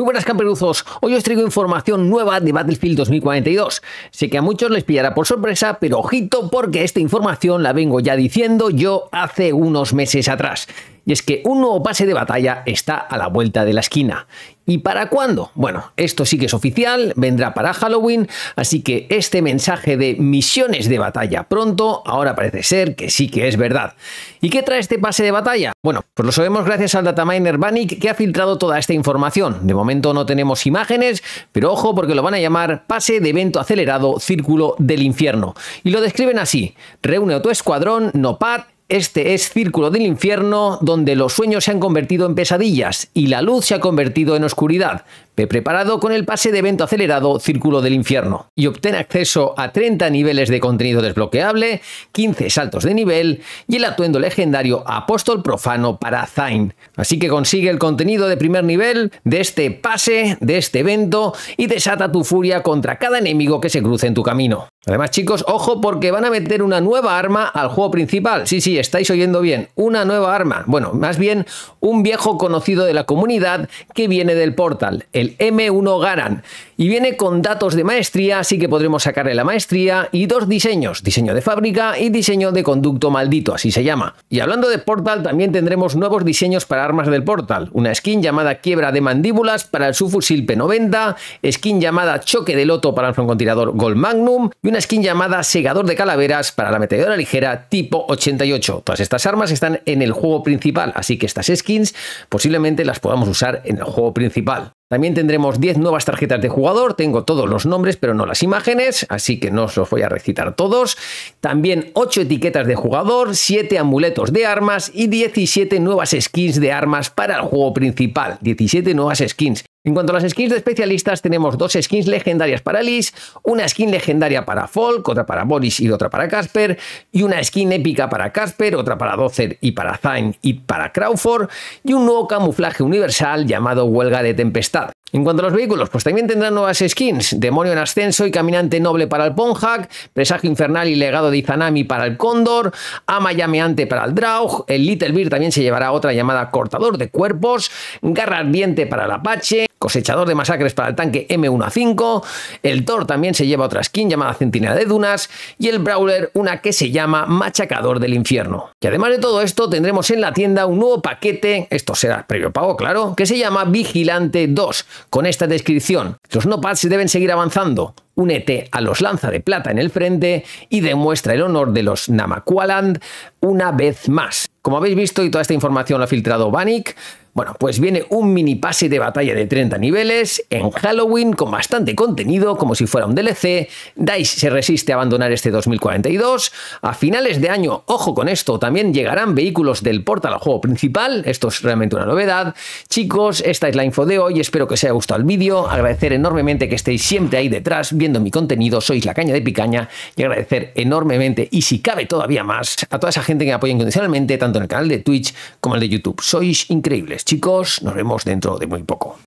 Muy buenas camperuzos, hoy os traigo información nueva de Battlefield 2042. Sé que a muchos les pillará por sorpresa, pero ojito porque esta información la vengo ya diciendo yo hace unos meses atrás. Y es que un nuevo pase de batalla está a la vuelta de la esquina. ¿Y para cuándo? Bueno, esto sí que es oficial, vendrá para Halloween, así que este mensaje de misiones de batalla pronto ahora parece ser que sí que es verdad. ¿Y qué trae este pase de batalla? Bueno, pues lo sabemos gracias al dataminer Vanik que ha filtrado toda esta información. De momento no tenemos imágenes, pero ojo porque lo van a llamar pase de evento acelerado círculo del infierno. Y lo describen así, reúne a tu escuadrón, no este es Círculo del Infierno, donde los sueños se han convertido en pesadillas y la luz se ha convertido en oscuridad. Ve preparado con el pase de evento acelerado Círculo del Infierno y obtén acceso a 30 niveles de contenido desbloqueable, 15 saltos de nivel y el atuendo legendario Apóstol Profano para Zain. Así que consigue el contenido de primer nivel de este pase, de este evento y desata tu furia contra cada enemigo que se cruce en tu camino. Además, chicos, ojo porque van a meter una nueva arma al juego principal. Sí, sí, estáis oyendo bien. Una nueva arma. Bueno, más bien un viejo conocido de la comunidad que viene del portal, el M1 Garan. Y viene con datos de maestría, así que podremos sacarle la maestría y dos diseños. Diseño de fábrica y diseño de conducto maldito, así se llama. Y hablando de portal, también tendremos nuevos diseños para armas del portal. Una skin llamada quiebra de mandíbulas para el subfusil P90, skin llamada choque de loto para el francotirador Gold Magnum una skin llamada Segador de Calaveras para la metedora ligera tipo 88. Todas estas armas están en el juego principal, así que estas skins posiblemente las podamos usar en el juego principal. También tendremos 10 nuevas tarjetas de jugador, tengo todos los nombres pero no las imágenes, así que no os los voy a recitar todos. También 8 etiquetas de jugador, 7 amuletos de armas y 17 nuevas skins de armas para el juego principal. 17 nuevas skins. En cuanto a las skins de especialistas, tenemos dos skins legendarias para Liz, una skin legendaria para Folk, otra para Boris y otra para Casper, y una skin épica para Casper, otra para Dozer y para Zain y para Crawford, y un nuevo camuflaje universal llamado Huelga de Tempestad. En cuanto a los vehículos, pues también tendrán nuevas skins, Demonio en Ascenso y Caminante Noble para el Ponhack, Presagio Infernal y Legado de Izanami para el Cóndor, Ama Llameante para el Draug, el Little Bear también se llevará otra llamada Cortador de Cuerpos, Garra Ardiente para el Apache, cosechador de masacres para el tanque m 1 a 5 el Thor también se lleva otra skin llamada Centinela de Dunas y el Brawler una que se llama Machacador del Infierno. Y además de todo esto tendremos en la tienda un nuevo paquete, esto será previo pago claro, que se llama Vigilante 2, con esta descripción. Los no pads deben seguir avanzando, únete a los lanza de plata en el frente y demuestra el honor de los Namaqualand una vez más. Como habéis visto y toda esta información la ha filtrado Vanik, bueno, pues viene un mini pase de batalla de 30 niveles en Halloween con bastante contenido, como si fuera un DLC. DICE se resiste a abandonar este 2042. A finales de año, ojo con esto, también llegarán vehículos del portal al juego principal. Esto es realmente una novedad. Chicos, esta es la info de hoy. Espero que os haya gustado el vídeo. Agradecer enormemente que estéis siempre ahí detrás viendo mi contenido. Sois la caña de picaña y agradecer enormemente y si cabe todavía más a toda esa gente que me apoya incondicionalmente tanto en el canal de Twitch como en el de YouTube. Sois increíbles. Chicos, nos vemos dentro de muy poco.